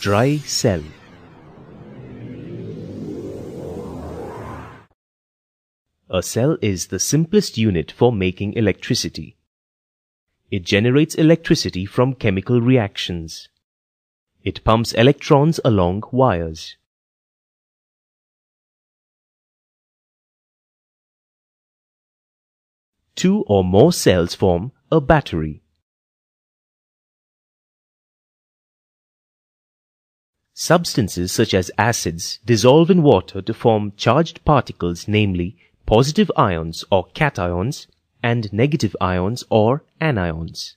dry cell. A cell is the simplest unit for making electricity. It generates electricity from chemical reactions. It pumps electrons along wires. Two or more cells form a battery. Substances such as acids dissolve in water to form charged particles, namely positive ions or cations and negative ions or anions.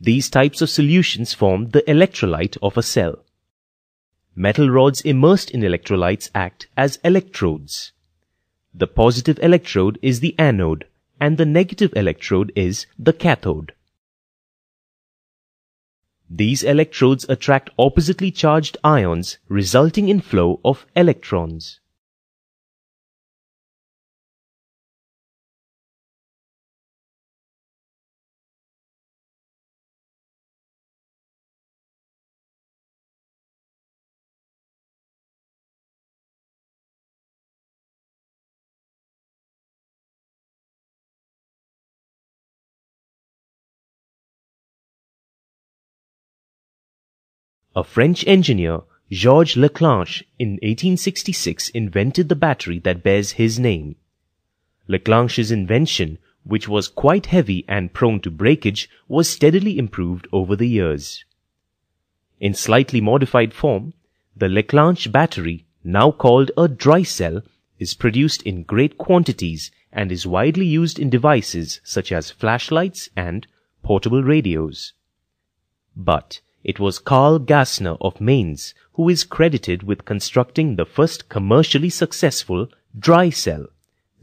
These types of solutions form the electrolyte of a cell. Metal rods immersed in electrolytes act as electrodes. The positive electrode is the anode and the negative electrode is the cathode. These electrodes attract oppositely charged ions resulting in flow of electrons. A French engineer, Georges Leclanche, in 1866 invented the battery that bears his name. Leclanche's invention, which was quite heavy and prone to breakage, was steadily improved over the years. In slightly modified form, the Leclanche battery, now called a dry cell, is produced in great quantities and is widely used in devices such as flashlights and portable radios. But it was Carl Gassner of Mainz who is credited with constructing the first commercially successful dry cell,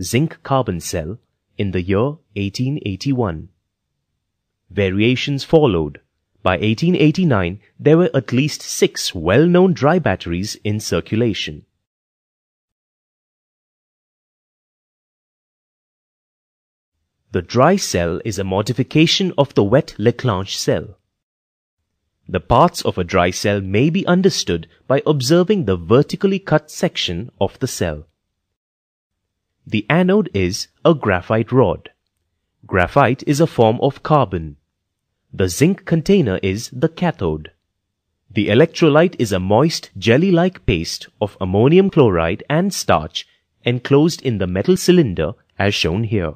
zinc carbon cell, in the year 1881. Variations followed. By 1889, there were at least six well-known dry batteries in circulation. The dry cell is a modification of the wet Leclanche cell. The parts of a dry cell may be understood by observing the vertically cut section of the cell. The anode is a graphite rod. Graphite is a form of carbon. The zinc container is the cathode. The electrolyte is a moist jelly-like paste of ammonium chloride and starch enclosed in the metal cylinder as shown here.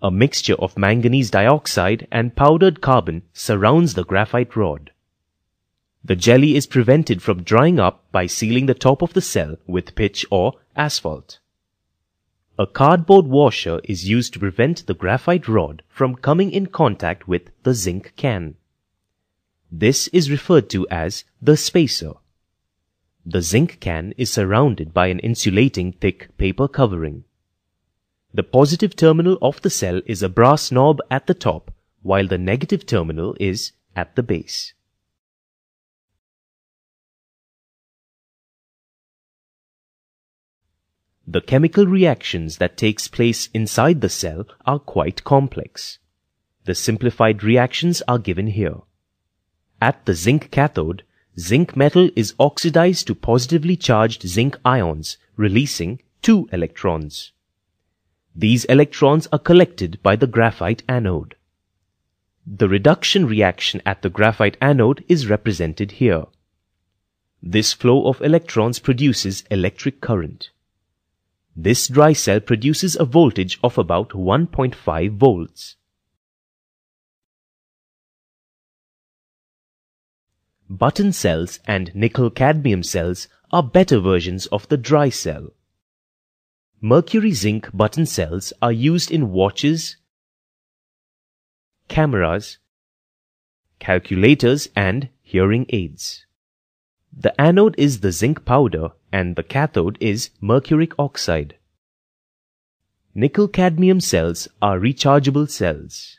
A mixture of manganese dioxide and powdered carbon surrounds the graphite rod. The jelly is prevented from drying up by sealing the top of the cell with pitch or asphalt. A cardboard washer is used to prevent the graphite rod from coming in contact with the zinc can. This is referred to as the spacer. The zinc can is surrounded by an insulating thick paper covering. The positive terminal of the cell is a brass knob at the top, while the negative terminal is at the base. The chemical reactions that takes place inside the cell are quite complex. The simplified reactions are given here. At the zinc cathode, zinc metal is oxidized to positively charged zinc ions, releasing two electrons. These electrons are collected by the graphite anode. The reduction reaction at the graphite anode is represented here. This flow of electrons produces electric current. This dry cell produces a voltage of about 1.5 volts. Button cells and nickel cadmium cells are better versions of the dry cell. Mercury zinc button cells are used in watches, cameras, calculators and hearing aids. The anode is the zinc powder and the cathode is mercuric oxide. Nickel cadmium cells are rechargeable cells.